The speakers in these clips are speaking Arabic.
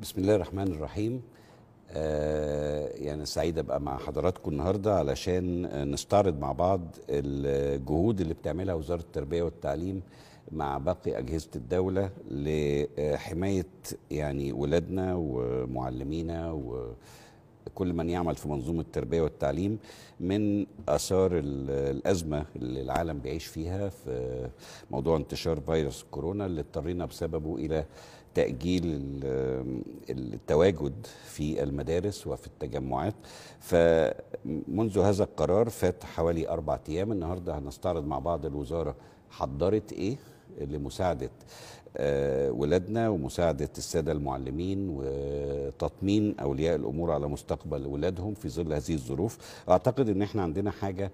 بسم الله الرحمن الرحيم آه يعني سعيد ابقى مع حضراتكم النهارده علشان نستعرض مع بعض الجهود اللي بتعملها وزاره التربيه والتعليم مع باقي اجهزه الدوله لحمايه يعني ولادنا ومعلمينا وكل من يعمل في منظومه التربيه والتعليم من اثار الازمه اللي العالم بيعيش فيها في موضوع انتشار فيروس كورونا اللي اضطرينا بسببه الى تأجيل التواجد في المدارس وفي التجمعات فمنذ هذا القرار فات حوالي أربع أيام النهاردة هنستعرض مع بعض الوزارة حضرت إيه لمساعدة آه، ولادنا ومساعدة السادة المعلمين وتطمين أولياء الأمور على مستقبل ولادهم في ظل هذه الظروف أعتقد أن احنا عندنا حاجة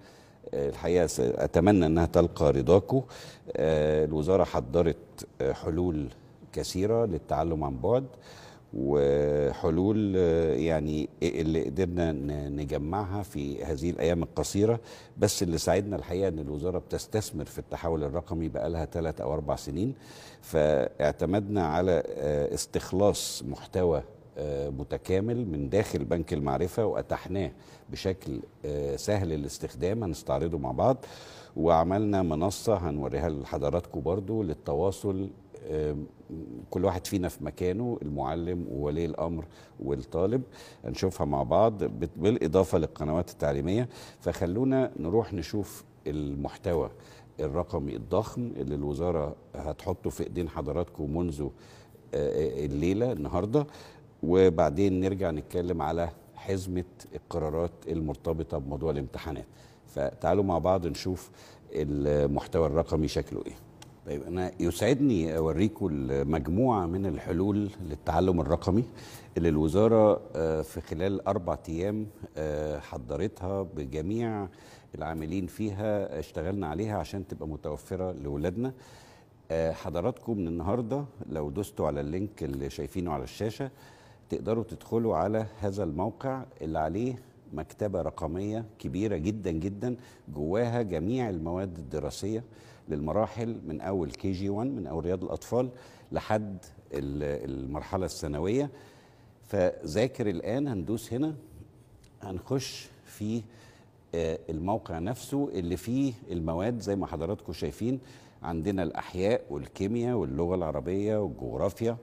آه، الحقيقة أتمنى أنها تلقى رضاكم آه، الوزارة حضرت حلول كثيره للتعلم عن بعد وحلول آه، يعني اللي قدرنا نجمعها في هذه الايام القصيره بس اللي ساعدنا الحقيقه ان الوزاره بتستثمر في التحول الرقمي بقى لها ثلاث او اربع سنين فاعتمدنا على آه، استخلاص محتوى آه، متكامل من داخل بنك المعرفة وأتحناه بشكل سهل الاستخدام هنستعرضه مع بعض وعملنا منصة هنوريها لحضراتكم برضو للتواصل كل واحد فينا في مكانه المعلم وولي الامر والطالب هنشوفها مع بعض بالاضافه للقنوات التعليميه فخلونا نروح نشوف المحتوى الرقمي الضخم اللي الوزاره هتحطه في ايدين حضراتكم منذ آه، الليله النهارده وبعدين نرجع نتكلم على حزمه القرارات المرتبطه بموضوع الامتحانات فتعالوا مع بعض نشوف المحتوى الرقمي شكله ايه طيب انا يسعدني اوريكم مجموعه من الحلول للتعلم الرقمي اللي الوزاره آه، في خلال اربع ايام آه، حضرتها بجميع العاملين فيها اشتغلنا عليها عشان تبقى متوفره لاولادنا آه، حضراتكم من النهارده لو دوستوا على اللينك اللي شايفينه على الشاشه تقدروا تدخلوا على هذا الموقع اللي عليه مكتبه رقميه كبيره جدا جدا جواها جميع المواد الدراسيه للمراحل من اول كي جي 1 من اول رياض الاطفال لحد المرحله الثانويه فذاكر الان هندوس هنا هنخش في آه، الموقع نفسه اللي فيه المواد زي ما حضراتكم شايفين عندنا الاحياء والكيمياء واللغه العربيه والجغرافيا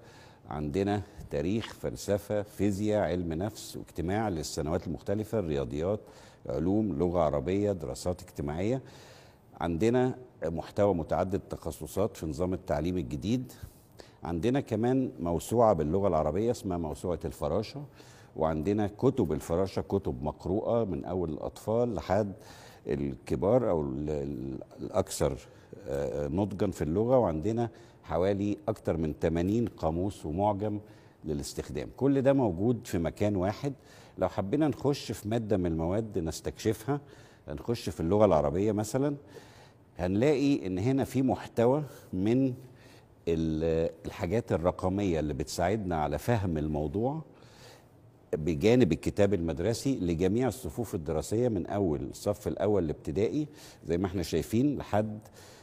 عندنا تاريخ فلسفه فيزياء علم نفس واجتماع للسنوات المختلفه الرياضيات علوم لغه عربيه دراسات اجتماعيه عندنا محتوى متعدد التخصصات في نظام التعليم الجديد عندنا كمان موسوعة باللغة العربية اسمها موسوعة الفراشة وعندنا كتب الفراشة كتب مقروءة من أول الأطفال لحد الكبار أو الأكثر آه، نضجا في اللغة وعندنا حوالي أكثر من 80 قاموس ومعجم للاستخدام كل ده موجود في مكان واحد لو حبينا نخش في مادة من المواد نستكشفها نخش في اللغة العربية مثلاً هنلاقي ان هنا في محتوى من الحاجات الرقمية اللي بتساعدنا على فهم الموضوع بجانب الكتاب المدرسي لجميع الصفوف الدراسية من أول الصف الأول الابتدائي زي ما احنا شايفين لحد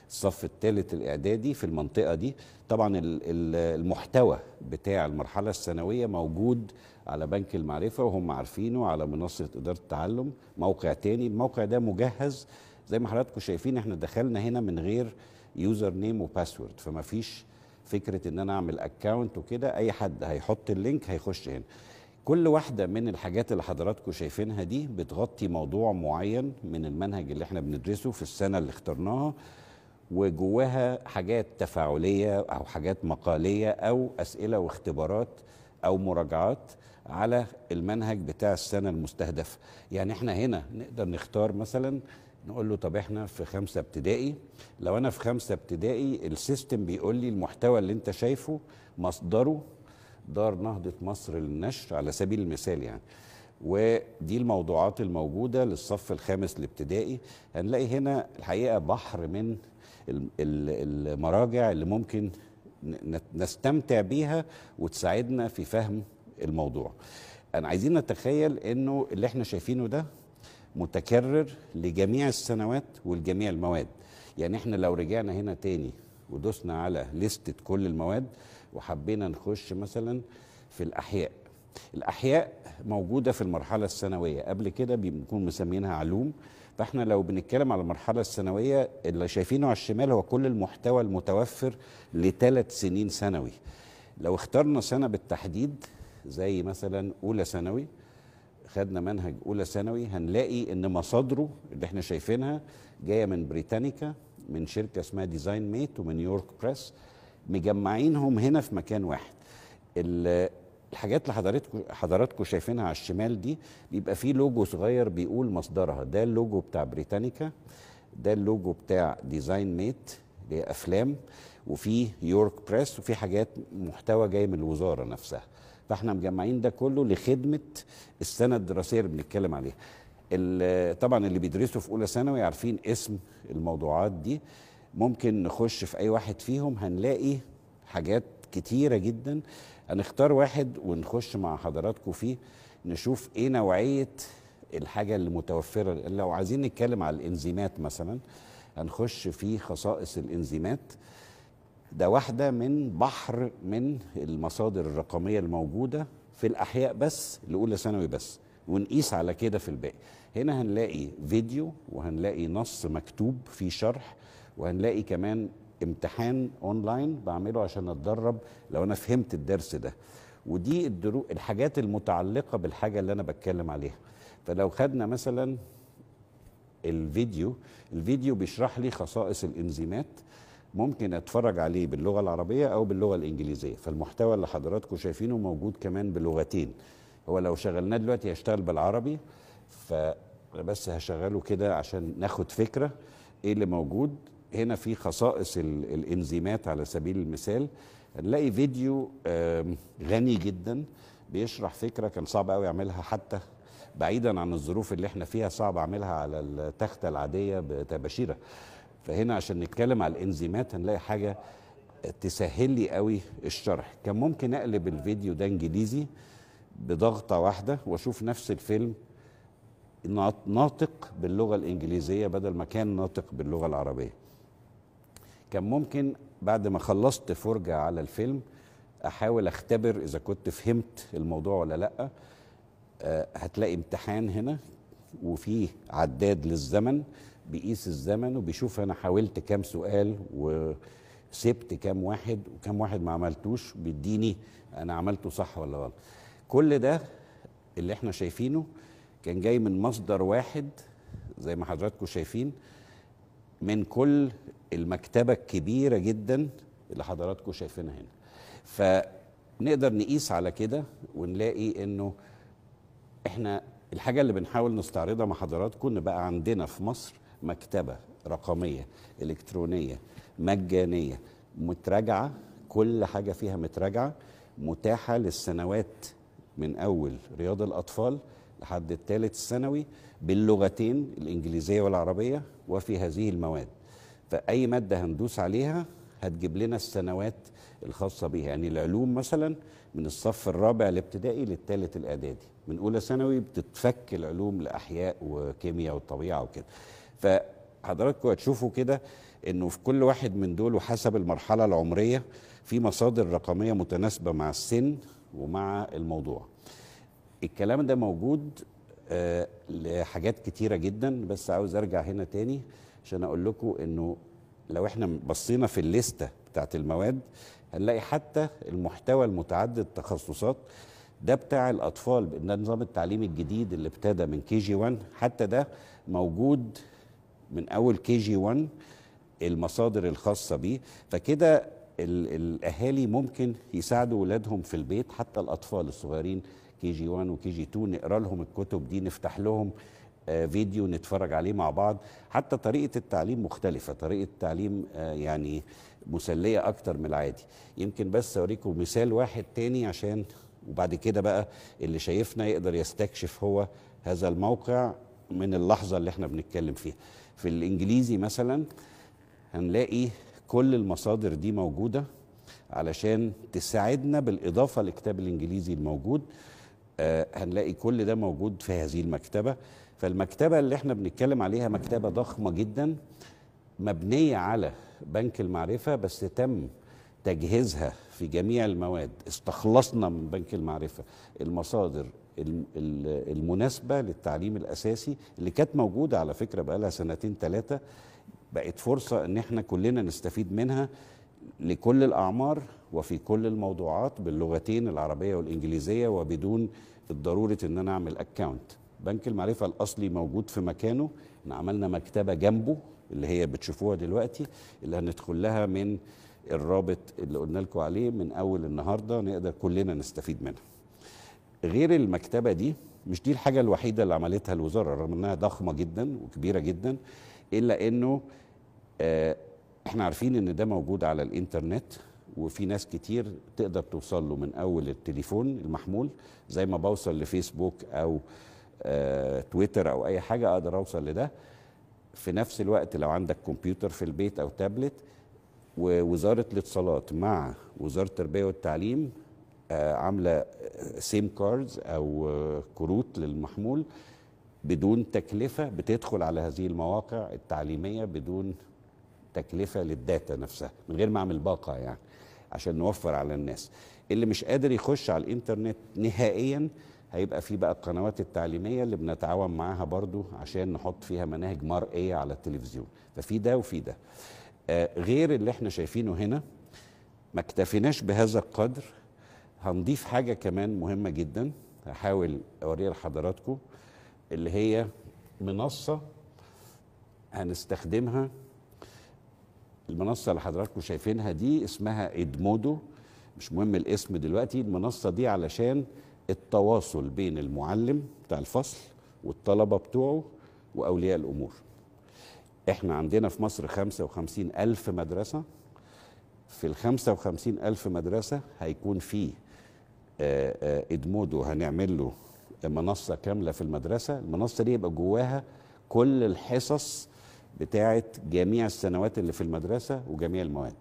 الصف الثالث الإعدادي في المنطقة دي طبعا المحتوى بتاع المرحلة الثانوية موجود على بنك المعرفة وهم عارفينه على منصة إدارة التعلم موقع تاني الموقع ده مجهز زي ما حضراتكم شايفين احنا دخلنا هنا من غير يوزر نيم وباسورد فما فيش فكره ان انا اعمل اكونت وكده اي حد هيحط اللينك هيخش هنا كل واحدة من الحاجات اللي حضراتكم شايفينها دي بتغطي موضوع معين من المنهج اللي احنا بندرسه في السنة اللي اخترناها وجواها حاجات تفاعلية أو حاجات مقالية أو أسئلة واختبارات أو مراجعات على المنهج بتاع السنة المستهدفة يعني احنا هنا نقدر نختار مثلا نقول له طب احنا في خمسة ابتدائي لو انا في خمسة ابتدائي السيستم بيقول لي المحتوى اللي انت شايفه مصدره دار نهضة مصر للنشر على سبيل المثال يعني ودي الموضوعات الموجودة للصف الخامس الابتدائي هنلاقي هنا الحقيقة بحر من المراجع اللي ممكن نستمتع بيها وتساعدنا في فهم الموضوع أنا عايزين نتخيل انه اللي احنا شايفينه ده متكرر لجميع السنوات ولجميع المواد يعني احنا لو رجعنا هنا تاني ودوسنا على لستة كل المواد وحبينا نخش مثلا في الأحياء الأحياء موجودة في المرحلة الثانوية قبل كده بنكون مسمينها علوم فاحنا لو بنتكلم على المرحلة الثانوية اللي شايفينه على الشمال هو كل المحتوى المتوفر لثلاث سنين ثانوي لو اخترنا سنة بالتحديد زي مثلا أولى ثانوي خدنا منهج اولى ثانوي هنلاقي ان مصادره اللي احنا شايفينها جايه من بريتانيكا من شركه اسمها ديزاين ميت ومن نيويورك بريس مجمعينهم هنا في مكان واحد الحاجات اللي حضراتكم حضراتكم شايفينها على الشمال دي بيبقى فيه لوجو صغير بيقول مصدرها ده اللوجو بتاع بريتانيكا ده اللوجو بتاع ديزاين ميت لافلام وفي يورك بريس وفي حاجات محتوى جاي من الوزاره نفسها فاحنا مجمعين ده كله لخدمه السنه الدراسيه اللي بنتكلم عليها طبعا اللي بيدرسوا في اولى ثانوي عارفين اسم الموضوعات دي ممكن نخش في اي واحد فيهم هنلاقي حاجات كتيره جدا هنختار واحد ونخش مع حضراتكم فيه نشوف ايه نوعيه الحاجه اللي متوفره لو عايزين نتكلم على الانزيمات مثلا هنخش في خصائص الانزيمات ده واحدة من بحر من المصادر الرقمية الموجودة في الأحياء بس لأولى ثانوي بس ونقيس على كده في الباقي هنا هنلاقي فيديو وهنلاقي نص مكتوب فيه شرح وهنلاقي كمان امتحان اونلاين بعمله عشان اتدرب لو انا فهمت الدرس ده ودي الدرو... الحاجات المتعلقه بالحاجه اللي انا بتكلم عليها فلو خدنا مثلا الفيديو الفيديو بيشرح لي خصائص الانزيمات ممكن اتفرج عليه باللغه العربيه او باللغه الانجليزيه فالمحتوى اللي حضراتكم شايفينه موجود كمان بلغتين هو لو شغلناه دلوقتي هيشتغل بالعربي فبس هشغله كده عشان ناخد فكره ايه اللي موجود هنا في خصائص الانزيمات على سبيل المثال هنلاقي فيديو غني جدا بيشرح فكره كان صعب قوي يعملها حتى بعيدا عن الظروف اللي احنا فيها صعب اعملها على التخته العاديه بتباشيره فهنا عشان نتكلم على الانزيمات هنلاقي حاجه تسهل لي قوي الشرح كان ممكن اقلب الفيديو ده انجليزي بضغطه واحده واشوف نفس الفيلم ناطق باللغه الانجليزيه بدل ما كان ناطق باللغه العربيه كان ممكن بعد ما خلصت فرجه على الفيلم احاول اختبر اذا كنت فهمت الموضوع ولا لا آه، هتلاقي امتحان هنا وفيه عداد للزمن بيقيس الزمن وبيشوف انا حاولت كام سؤال وسبت كام واحد وكام واحد ما عملتوش بيديني انا عملته صح ولا غلط كل ده اللي احنا شايفينه كان جاي من مصدر واحد زي ما حضراتكم شايفين من كل المكتبة الكبيرة جدا اللي حضراتكم شايفينها هنا فنقدر نقيس على كده ونلاقي انه احنا الحاجة اللي بنحاول نستعرضها مع حضراتكم ان بقى عندنا في مصر مكتبه رقميه الكترونيه مجانيه متراجعه كل حاجه فيها متراجعه متاحه للسنوات من اول رياض الاطفال لحد الثالث ثانوي باللغتين الانجليزيه والعربيه وفي هذه المواد فاي ماده هندوس عليها هتجيب لنا السنوات الخاصه بيها يعني العلوم مثلا من الصف الرابع الابتدائي للثالث الاعدادي من اولى ثانوي بتتفك العلوم لاحياء وكيمياء والطبيعه وكده فحضراتكم هتشوفوا كده انه في كل واحد من دول وحسب المرحله العمريه في مصادر رقميه متناسبه مع السن ومع الموضوع الكلام ده موجود آه لحاجات كتيره جدا بس عاوز ارجع هنا تاني عشان اقول لكم انه لو احنا بصينا في الليسته بتاعت المواد هنلاقي حتى المحتوى المتعدد التخصصات ده بتاع الاطفال ده النظام التعليمي الجديد اللي ابتدى من كي جي 1 حتى ده موجود من اول كي جي 1 المصادر الخاصه بيه فكده الاهالي ممكن يساعدوا ولادهم في البيت حتى الاطفال الصغيرين كي جي 1 وكي جي 2 نقرا لهم الكتب دي نفتح لهم آه، فيديو نتفرج عليه مع بعض حتى طريقه التعليم مختلفه طريقه التعليم آه، يعني مسليه اكتر من العادي يمكن بس اوريكم مثال واحد تاني عشان وبعد كده بقى اللي شايفنا يقدر يستكشف هو هذا الموقع من اللحظه اللي احنا بنتكلم فيها في الانجليزي مثلا هنلاقي كل المصادر دي موجوده علشان تساعدنا بالاضافه لكتاب الانجليزي الموجود آه، هنلاقي كل ده موجود في هذه المكتبه فالمكتبه اللي احنا بنتكلم عليها مكتبه ضخمه جدا مبنيه على بنك المعرفه بس تم تجهيزها في جميع المواد استخلصنا من بنك المعرفه المصادر المناسبة للتعليم الأساسي اللي كانت موجودة على فكرة بقالها سنتين ثلاثة بقت فرصة أن احنا كلنا نستفيد منها لكل الأعمار وفي كل الموضوعات باللغتين العربية والإنجليزية وبدون الضرورة أن أنا أعمل أكاونت بنك المعرفة الأصلي موجود في مكانه احنا عملنا مكتبة جنبه اللي هي بتشوفوها دلوقتي اللي هندخل لها من الرابط اللي قلنا لكم عليه من أول النهاردة نقدر كلنا نستفيد منها غير المكتبه دي مش دي الحاجه الوحيده اللي عملتها الوزاره رغم انها ضخمه جدا وكبيره جدا الا انه آه، احنا عارفين ان ده موجود على الانترنت وفي ناس كتير تقدر توصل له من اول التليفون المحمول زي ما بوصل لفيسبوك او آه، تويتر او اي حاجه اقدر اوصل لده في نفس الوقت لو عندك كمبيوتر في البيت او تابلت ووزاره الاتصالات مع وزاره التربيه والتعليم عامله سيم كاردز او كروت للمحمول بدون تكلفه بتدخل على هذه المواقع التعليميه بدون تكلفه للداتا نفسها من غير ما اعمل باقه يعني عشان نوفر على الناس اللي مش قادر يخش على الانترنت نهائيا هيبقى في بقى القنوات التعليميه اللي بنتعاون معاها برضو عشان نحط فيها مناهج مرئيه على التلفزيون ففي ده وفي ده آه غير اللي احنا شايفينه هنا ما اكتفيناش بهذا القدر هنضيف حاجة كمان مهمة جدا هحاول أوريها لحضراتكم اللي هي منصة هنستخدمها المنصة اللي حضراتكم شايفينها دي اسمها إدمودو مش مهم الاسم دلوقتي المنصة دي علشان التواصل بين المعلم بتاع الفصل والطلبة بتوعه وأولياء الأمور احنا عندنا في مصر 55 ألف مدرسة في ال 55 ألف مدرسة هيكون فيه آه، آه، ادمودو هنعمل له منصه كامله في المدرسه المنصه دي يبقى جواها كل الحصص بتاعه جميع السنوات اللي في المدرسه وجميع المواد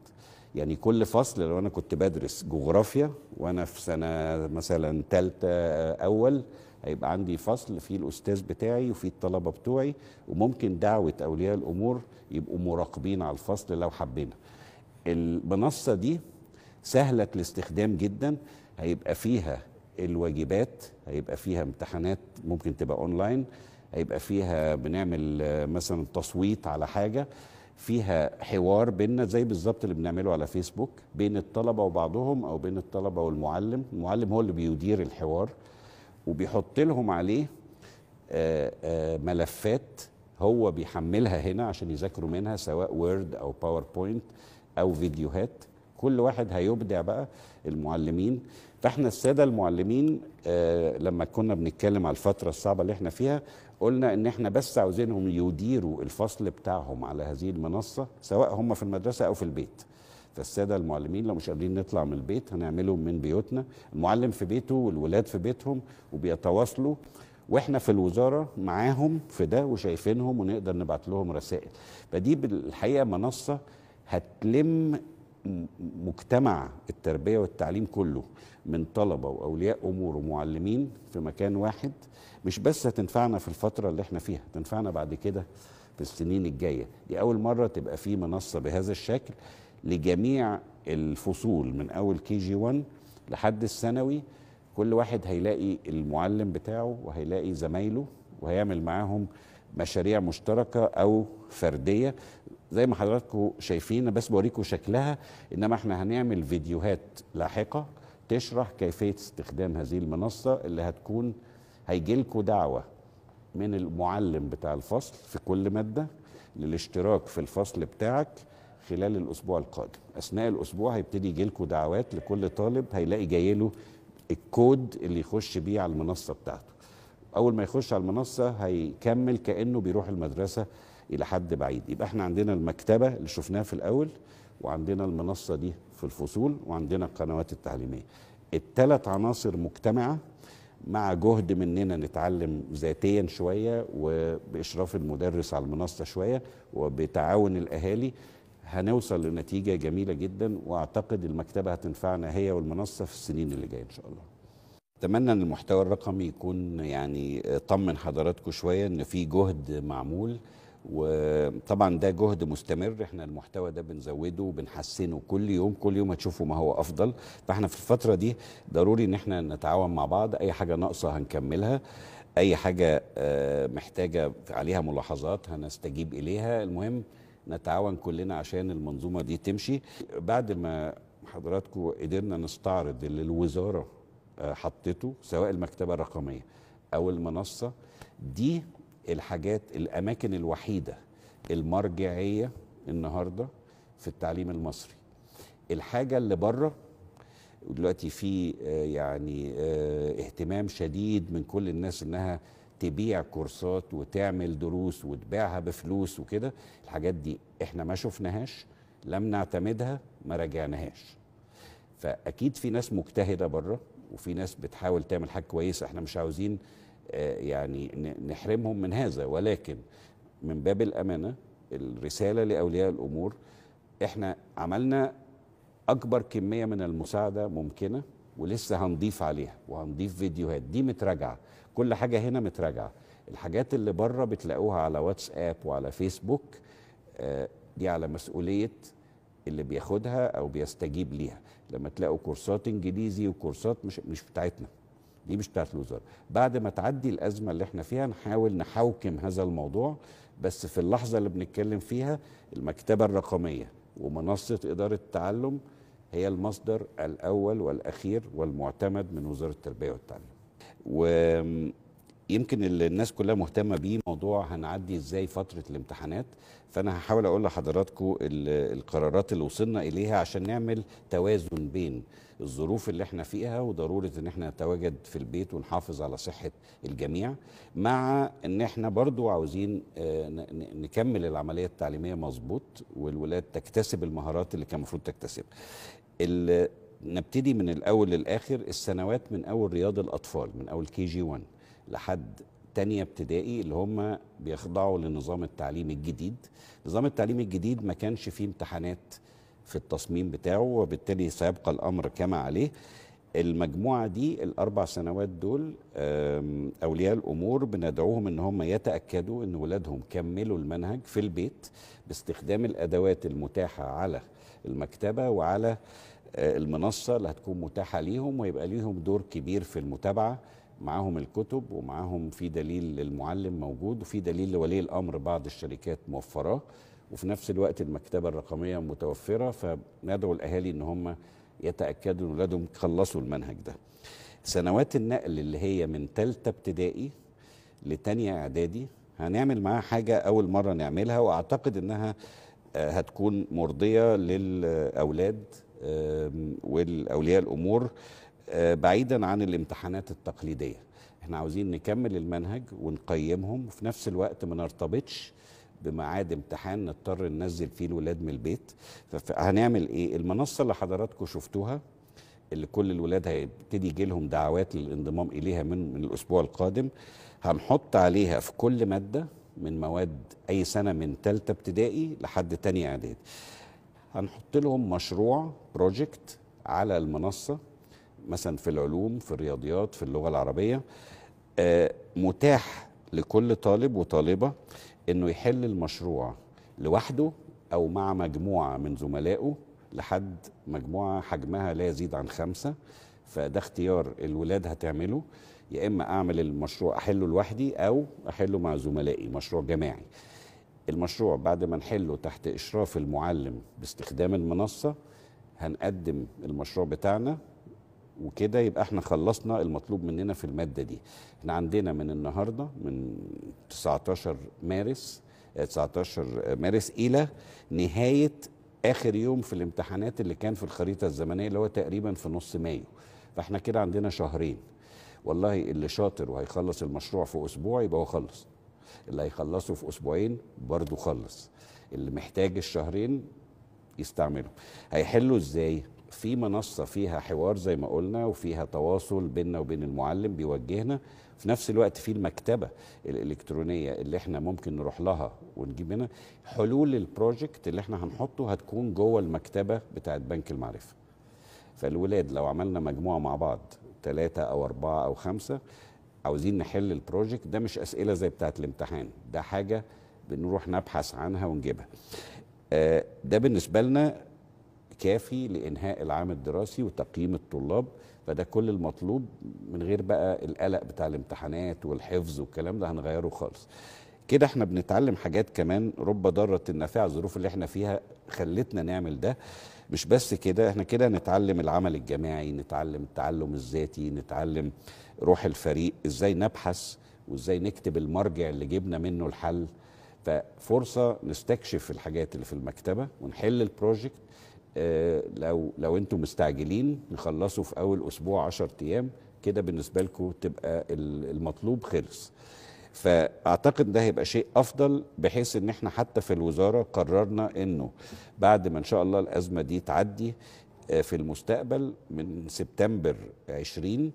يعني كل فصل لو انا كنت بدرس جغرافيا وانا في سنه مثلا ثالثه آه، اول هيبقى عندي فصل فيه الاستاذ بتاعي وفيه الطلبه بتوعي وممكن دعوه اولياء الامور يبقوا مراقبين على الفصل لو حبينا المنصه دي سهله الاستخدام جدا هيبقى فيها الواجبات هيبقى فيها امتحانات ممكن تبقى اونلاين هيبقى فيها بنعمل مثلا تصويت على حاجه فيها حوار بيننا زي بالظبط اللي بنعمله على فيسبوك بين الطلبه وبعضهم او بين الطلبه والمعلم المعلم هو اللي بيدير الحوار وبيحط لهم عليه آه، آه، ملفات هو بيحملها هنا عشان يذاكروا منها سواء وورد او باوربوينت او فيديوهات كل واحد هيبدع بقى المعلمين فاحنا الساده المعلمين آه لما كنا بنتكلم على الفتره الصعبه اللي احنا فيها قلنا ان احنا بس عاوزينهم يديروا الفصل بتاعهم على هذه المنصه سواء هم في المدرسه او في البيت فالساده المعلمين لو مش قادرين نطلع من البيت هنعمله من بيوتنا المعلم في بيته والولاد في بيتهم وبيتواصلوا واحنا في الوزاره معاهم في ده وشايفينهم ونقدر نبعت لهم رسائل فدي بالحقيقه منصه هتلم مجتمع التربيه والتعليم كله من طلبه واولياء امور ومعلمين في مكان واحد مش بس هتنفعنا في الفتره اللي احنا فيها هتنفعنا بعد كده في السنين الجايه دي اول مره تبقى في منصه بهذا الشكل لجميع الفصول من اول كي جي 1 لحد الثانوي كل واحد هيلاقي المعلم بتاعه وهيلاقي زمايله وهيعمل معاهم مشاريع مشتركه او فرديه زي ما حضراتكم شايفين بس بوريكم شكلها انما احنا هنعمل فيديوهات لاحقه تشرح كيفيه استخدام هذه المنصه اللي هتكون هيجي لكم دعوه من المعلم بتاع الفصل في كل ماده للاشتراك في الفصل بتاعك خلال الاسبوع القادم اثناء الاسبوع هيبتدي يجي لكم دعوات لكل طالب هيلاقي جاي له الكود اللي يخش بيه على المنصه بتاعته اول ما يخش على المنصه هيكمل كانه بيروح المدرسه الى حد بعيد يبقى احنا عندنا المكتبه اللي شفناها في الاول وعندنا المنصه دي في الفصول وعندنا القنوات التعليميه الثلاث عناصر مجتمعه مع جهد مننا نتعلم ذاتيا شويه وباشراف المدرس على المنصه شويه وبتعاون الاهالي هنوصل لنتيجه جميله جدا واعتقد المكتبه هتنفعنا هي والمنصه في السنين اللي جايه ان شاء الله اتمنى ان المحتوى الرقمي يكون يعني طمن حضراتكم شويه ان في جهد معمول وطبعا ده جهد مستمر احنا المحتوى ده بنزوده وبنحسنه كل يوم كل يوم هتشوفوا ما هو افضل فاحنا في الفتره دي ضروري ان احنا نتعاون مع بعض اي حاجه ناقصه هنكملها اي حاجه آه، محتاجه عليها ملاحظات هنستجيب اليها المهم نتعاون كلنا عشان المنظومه دي تمشي بعد ما حضراتكم قدرنا نستعرض اللي الوزاره آه، حطته سواء المكتبه الرقميه او المنصه دي الحاجات الاماكن الوحيده المرجعيه النهارده في التعليم المصري الحاجه اللي بره ودلوقتي في آه، يعني آه، اهتمام شديد من كل الناس انها تبيع كورسات وتعمل دروس وتبيعها بفلوس وكده الحاجات دي احنا ما شفناهاش لم نعتمدها ما راجعناهاش فاكيد في ناس مجتهده بره وفي ناس بتحاول تعمل حاجه كويسه احنا مش عاوزين آه، يعني نحرمهم من هذا ولكن من باب الامانه الرساله لاولياء الامور احنا عملنا اكبر كميه من المساعده ممكنه ولسه هنضيف عليها وهنضيف فيديوهات دي متراجعه كل حاجه هنا متراجعه الحاجات اللي بره بتلاقوها على واتساب وعلى فيسبوك آه، دي على مسؤوليه اللي بياخدها او بيستجيب ليها لما تلاقوا كورسات انجليزي وكورسات مش مش بتاعتنا دي مش بتاعت الوزاره بعد ما تعدي الازمه اللي احنا فيها نحاول نحوكم هذا الموضوع بس في اللحظه اللي بنتكلم فيها المكتبه الرقميه ومنصه اداره التعلم هي المصدر الاول والاخير والمعتمد من وزاره التربيه والتعليم و يمكن اللي الناس كلها مهتمه بيه موضوع هنعدي ازاي فتره الامتحانات فانا هحاول اقول لحضراتكم القرارات اللي وصلنا اليها عشان نعمل توازن بين الظروف اللي احنا فيها وضروره ان احنا نتواجد في البيت ونحافظ على صحه الجميع مع ان احنا برضو عاوزين آه، نكمل العمليه التعليميه مظبوط والولاد تكتسب المهارات اللي كان المفروض تكتسبها نبتدي من الاول للاخر السنوات من اول رياض الاطفال من اول كي جي 1 لحد تانية ابتدائي اللي هم بيخضعوا لنظام التعليم الجديد نظام التعليم الجديد ما كانش فيه امتحانات في التصميم بتاعه وبالتالي سيبقى الأمر كما عليه المجموعة دي الأربع سنوات دول أولياء الأمور بندعوهم إن هم يتأكدوا إن ولادهم كملوا المنهج في البيت باستخدام الأدوات المتاحة على المكتبة وعلى آه، المنصة اللي هتكون متاحة ليهم ويبقى ليهم دور كبير في المتابعة معاهم الكتب ومعاهم في دليل للمعلم موجود وفي دليل لولي الامر بعض الشركات موفراه وفي نفس الوقت المكتبه الرقميه متوفره فندعو الاهالي ان هم يتاكدوا ان اولادهم خلصوا المنهج ده. سنوات النقل اللي هي من ثالثه ابتدائي لثانيه اعدادي هنعمل معاها حاجه اول مره نعملها واعتقد انها آه، هتكون مرضيه للاولاد والاولياء الامور آه، بعيدا عن الامتحانات التقليديه احنا عاوزين نكمل المنهج ونقيمهم وفي نفس الوقت ما نرتبطش بمعاد امتحان نضطر ننزل فيه الولاد من البيت فهنعمل ايه المنصه اللي حضراتكم شفتوها اللي كل الولاد هيبتدي يجي لهم دعوات للانضمام اليها من, من الاسبوع القادم هنحط عليها في كل ماده من مواد اي سنه من ثالثه ابتدائي لحد تانية اعدادي هنحط لهم مشروع بروجكت على المنصه مثلا في العلوم في الرياضيات في اللغه العربيه آه، متاح لكل طالب وطالبه انه يحل المشروع لوحده او مع مجموعه من زملائه لحد مجموعه حجمها لا يزيد عن خمسه فده اختيار الولاد هتعمله يا اما اعمل المشروع احله لوحدي او احله مع زملائي مشروع جماعي المشروع بعد ما نحله تحت اشراف المعلم باستخدام المنصه هنقدم المشروع بتاعنا وكده يبقى احنا خلصنا المطلوب مننا في المادة دي احنا عندنا من النهاردة من 19 مارس 19 آه، مارس إلى نهاية آخر يوم في الامتحانات اللي كان في الخريطة الزمنية اللي هو تقريبا في نص مايو فاحنا كده عندنا شهرين والله اللي شاطر وهيخلص المشروع في أسبوع يبقى هو خلص اللي هيخلصه في أسبوعين برضه خلص اللي محتاج الشهرين يستعمله هيحلوا ازاي في منصة فيها حوار زي ما قلنا وفيها تواصل بيننا وبين المعلم بيوجهنا في نفس الوقت في المكتبة الإلكترونية اللي احنا ممكن نروح لها ونجيب منها حلول البروجكت اللي احنا هنحطه هتكون جوه المكتبة بتاعة بنك المعرفة فالولاد لو عملنا مجموعة مع بعض ثلاثة أو أربعة أو خمسة عاوزين نحل البروجكت ده مش أسئلة زي بتاعة الامتحان ده حاجة بنروح نبحث عنها ونجيبها آه، ده بالنسبة لنا كافي لإنهاء العام الدراسي وتقييم الطلاب فده كل المطلوب من غير بقى القلق بتاع الامتحانات والحفظ والكلام ده هنغيره خالص كده احنا بنتعلم حاجات كمان رب ضارة نافعة الظروف اللي احنا فيها خلتنا نعمل ده مش بس كده احنا كده نتعلم العمل الجماعي نتعلم التعلم الذاتي نتعلم روح الفريق ازاي نبحث وازاي نكتب المرجع اللي جبنا منه الحل ففرصة نستكشف الحاجات اللي في المكتبة ونحل البروجكت آه، لو لو انتم مستعجلين نخلصه في اول اسبوع 10 ايام كده بالنسبه لكم تبقى المطلوب خلص فاعتقد ده هيبقى شيء افضل بحيث ان احنا حتى في الوزاره قررنا انه بعد ما ان شاء الله الازمه دي تعدي آه، في المستقبل من سبتمبر 20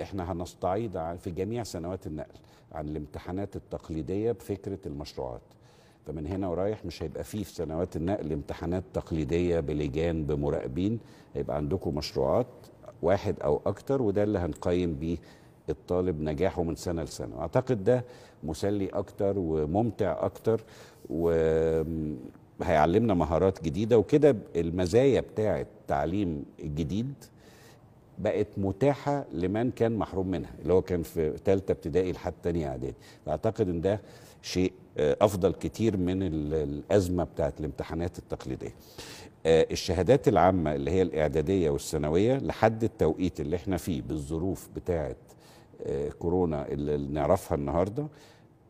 احنا هنستعيد في جميع سنوات النقل عن الامتحانات التقليديه بفكره المشروعات فمن هنا ورايح مش هيبقى فيه في سنوات النقل امتحانات تقليديه بلجان بمراقبين هيبقى عندكم مشروعات واحد او اكتر وده اللي هنقيم بيه الطالب نجاحه من سنه لسنه اعتقد ده مسلي اكتر وممتع اكتر وهيعلمنا مهارات جديده وكده المزايا بتاعه التعليم الجديد بقت متاحه لمن كان محروم منها اللي هو كان في ثالثه ابتدائي لحد ثانيه اعدادي اعتقد ان ده شيء آه، افضل كتير من الازمه بتاعه الامتحانات التقليديه آه، الشهادات العامه اللي هي الاعداديه والثانويه لحد التوقيت اللي احنا فيه بالظروف بتاعه آه، كورونا اللي نعرفها النهارده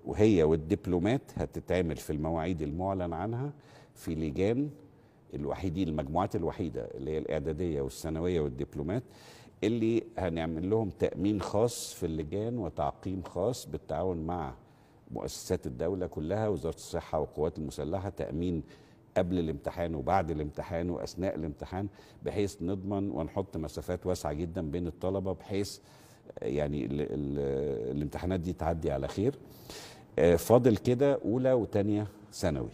وهي والدبلومات هتتعمل في المواعيد المعلن عنها في لجان الوحيدين المجموعات الوحيده اللي هي الاعداديه والثانويه والدبلومات اللي هنعمل لهم تامين خاص في اللجان وتعقيم خاص بالتعاون مع مؤسسات الدولة كلها وزارة الصحة والقوات المسلحة تأمين قبل الامتحان وبعد الامتحان وأثناء الامتحان بحيث نضمن ونحط مسافات واسعة جدا بين الطلبة بحيث يعني الـ الـ الامتحانات دي تعدي على خير آه، فاضل كده أولى وتانية ثانوي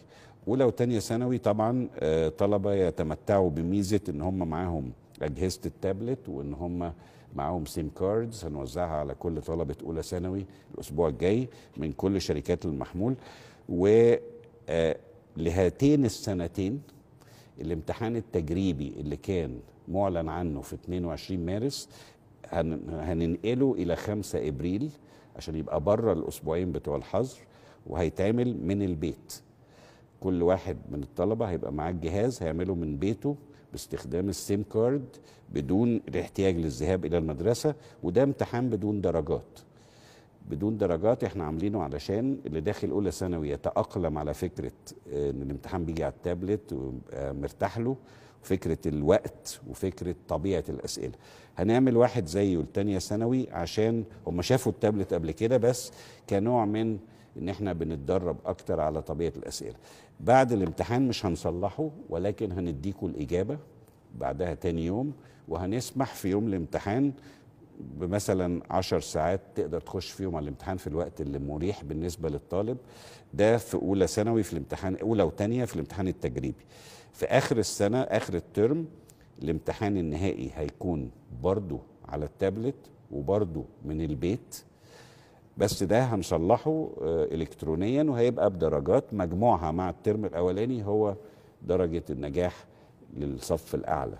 أولى وتانية ثانوي طبعا آه، طلبة يتمتعوا بميزة إن هم معاهم أجهزة التابلت وإن هم معاهم سيم كاردز هنوزعها على كل طلبه اولى ثانوي الاسبوع الجاي من كل شركات المحمول و آه، لهاتين السنتين الامتحان التجريبي اللي كان معلن عنه في 22 مارس هننقله الى 5 ابريل عشان يبقى بره الاسبوعين بتوع الحظر وهيتعمل من البيت كل واحد من الطلبه هيبقى معاه الجهاز هيعمله من بيته باستخدام السيم كارد بدون الاحتياج للذهاب الى المدرسه وده امتحان بدون درجات بدون درجات احنا عاملينه علشان اللي داخل اولى ثانوي يتاقلم على فكره آه، ان الامتحان بيجي على التابلت ومرتاح له وفكره الوقت وفكره طبيعه الاسئله هنعمل واحد زيه لتانية ثانوي عشان هم شافوا التابلت قبل كده بس كنوع من ان احنا بنتدرب اكتر على طبيعه الاسئله بعد الامتحان مش هنصلحه ولكن هنديكوا الإجابة بعدها تاني يوم وهنسمح في يوم الامتحان بمثلا 10 ساعات تقدر تخش فيهم على الامتحان في الوقت اللي مريح بالنسبة للطالب ده في أولى ثانوي في الامتحان أولى وتانية في الامتحان التجريبي في آخر السنة آخر الترم الامتحان النهائي هيكون برضو على التابلت وبرضو من البيت بس ده هنصلحه آه، الكترونيا وهيبقى بدرجات مجموعها مع الترم الاولاني هو درجه النجاح للصف الاعلى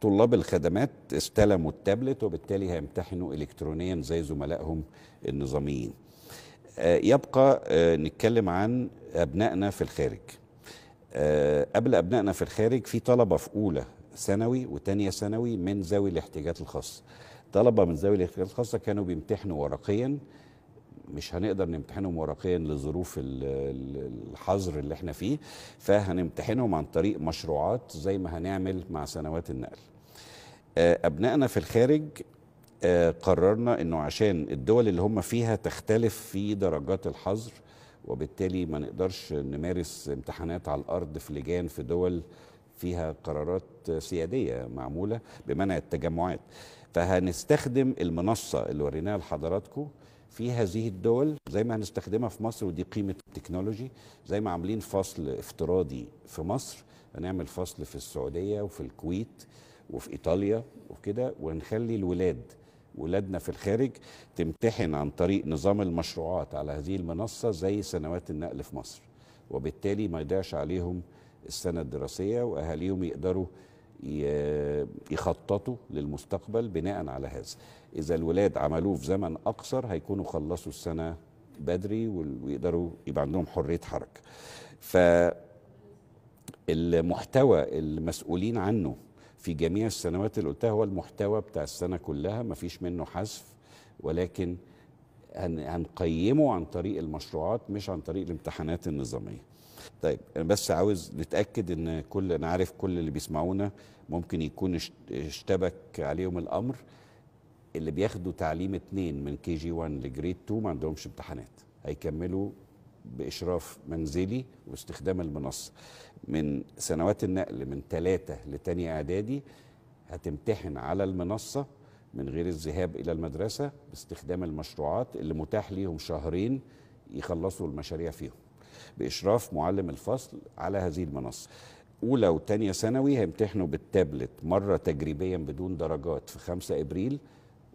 طلاب الخدمات استلموا التابلت وبالتالي هيمتحنوا الكترونيا زي زملائهم النظاميين آه، يبقى آه، نتكلم عن ابنائنا في الخارج قبل ابنائنا في الخارج في طلبه في اولى ثانوي وثانيه ثانوي من ذوي الاحتياجات الخاصه طلبه من ذوي الاختيارات الخاصه كانوا بيمتحنوا ورقيا مش هنقدر نمتحنهم ورقيا لظروف الحظر اللي احنا فيه فهنمتحنهم عن طريق مشروعات زي ما هنعمل مع سنوات النقل آه، ابنائنا في الخارج آه، قررنا انه عشان الدول اللي هم فيها تختلف في درجات الحظر وبالتالي ما نقدرش نمارس امتحانات على الارض في لجان في دول فيها قرارات سياديه معموله بمنع التجمعات فهنستخدم المنصة اللي وريناها لحضراتكم في هذه الدول زي ما هنستخدمها في مصر ودي قيمة التكنولوجي زي ما عاملين فصل افتراضي في مصر هنعمل فصل في السعودية وفي الكويت وفي إيطاليا وكده ونخلي الولاد ولادنا في الخارج تمتحن عن طريق نظام المشروعات على هذه المنصة زي سنوات النقل في مصر وبالتالي ما يضيعش عليهم السنة الدراسية وأهاليهم يقدروا يخططوا للمستقبل بناء على هذا إذا الولاد عملوه في زمن أقصر هيكونوا خلصوا السنة بدري ويقدروا يبقى عندهم حرية حركة فالمحتوى المسؤولين عنه في جميع السنوات اللي قلتها هو المحتوى بتاع السنة كلها مفيش منه حذف ولكن هنقيمه عن طريق المشروعات مش عن طريق الامتحانات النظامية طيب انا بس عاوز نتاكد ان كل انا عارف كل اللي بيسمعونا ممكن يكون اشتبك عليهم الامر اللي بياخدوا تعليم اتنين من كي جي 1 لجريد 2 ما عندهمش امتحانات هيكملوا باشراف منزلي واستخدام المنصه من سنوات النقل من ثلاثه لثانيه اعدادي هتمتحن على المنصه من غير الذهاب الى المدرسه باستخدام المشروعات اللي متاح ليهم شهرين يخلصوا المشاريع فيهم بإشراف معلم الفصل على هذه المنصة أولى وثانيه ثانوي هيمتحنوا بالتابلت مرة تجريبيا بدون درجات في 5 إبريل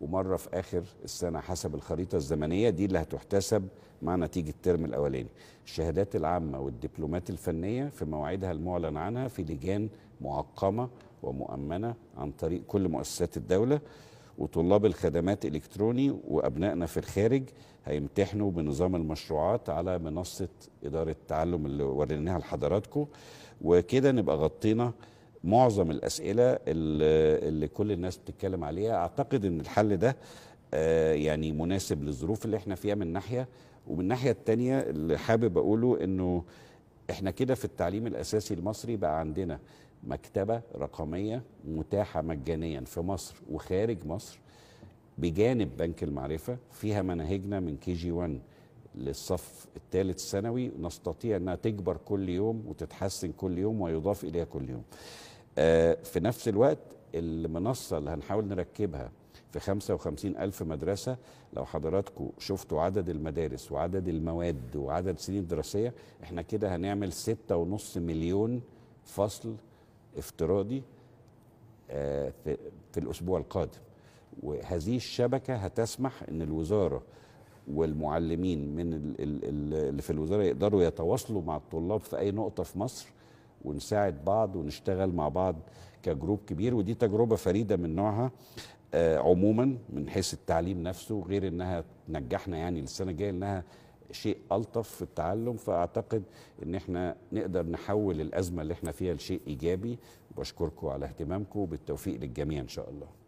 ومرة في آخر السنة حسب الخريطة الزمنية دي اللي هتحتسب مع نتيجة الترم الأولاني الشهادات العامة والدبلومات الفنية في مواعيدها المعلن عنها في لجان معقمة ومؤمنة عن طريق كل مؤسسات الدولة وطلاب الخدمات الإلكتروني وأبنائنا في الخارج هيمتحنوا بنظام المشروعات على منصة إدارة التعلم اللي وريناها لحضراتكم وكده نبقى غطينا معظم الأسئلة اللي كل الناس بتتكلم عليها أعتقد أن الحل ده آه، يعني مناسب للظروف اللي احنا فيها من ناحية ومن الناحية التانية اللي حابب أقوله أنه احنا كده في التعليم الأساسي المصري بقى عندنا مكتبه رقميه متاحه مجانيا في مصر وخارج مصر بجانب بنك المعرفه فيها مناهجنا من كي جي 1 للصف الثالث الثانوي نستطيع انها تكبر كل يوم وتتحسن كل يوم ويضاف اليها كل يوم. آه في نفس الوقت المنصه اللي هنحاول نركبها في 55 ألف مدرسة لو حضراتكم شفتوا عدد المدارس وعدد المواد وعدد سنين الدراسية احنا كده هنعمل 6.5 مليون فصل افتراضي آه، في الأسبوع القادم وهذه الشبكة هتسمح أن الوزارة والمعلمين من اللي في الوزارة يقدروا يتواصلوا مع الطلاب في أي نقطة في مصر ونساعد بعض ونشتغل مع بعض كجروب كبير ودي تجربة فريدة من نوعها آه، عموما من حيث التعليم نفسه غير انها نجحنا يعني السنه الجايه انها شيء الطف في التعلم فاعتقد ان احنا نقدر نحول الازمه اللي احنا فيها لشيء ايجابي بشكركم على اهتمامكم وبالتوفيق للجميع ان شاء الله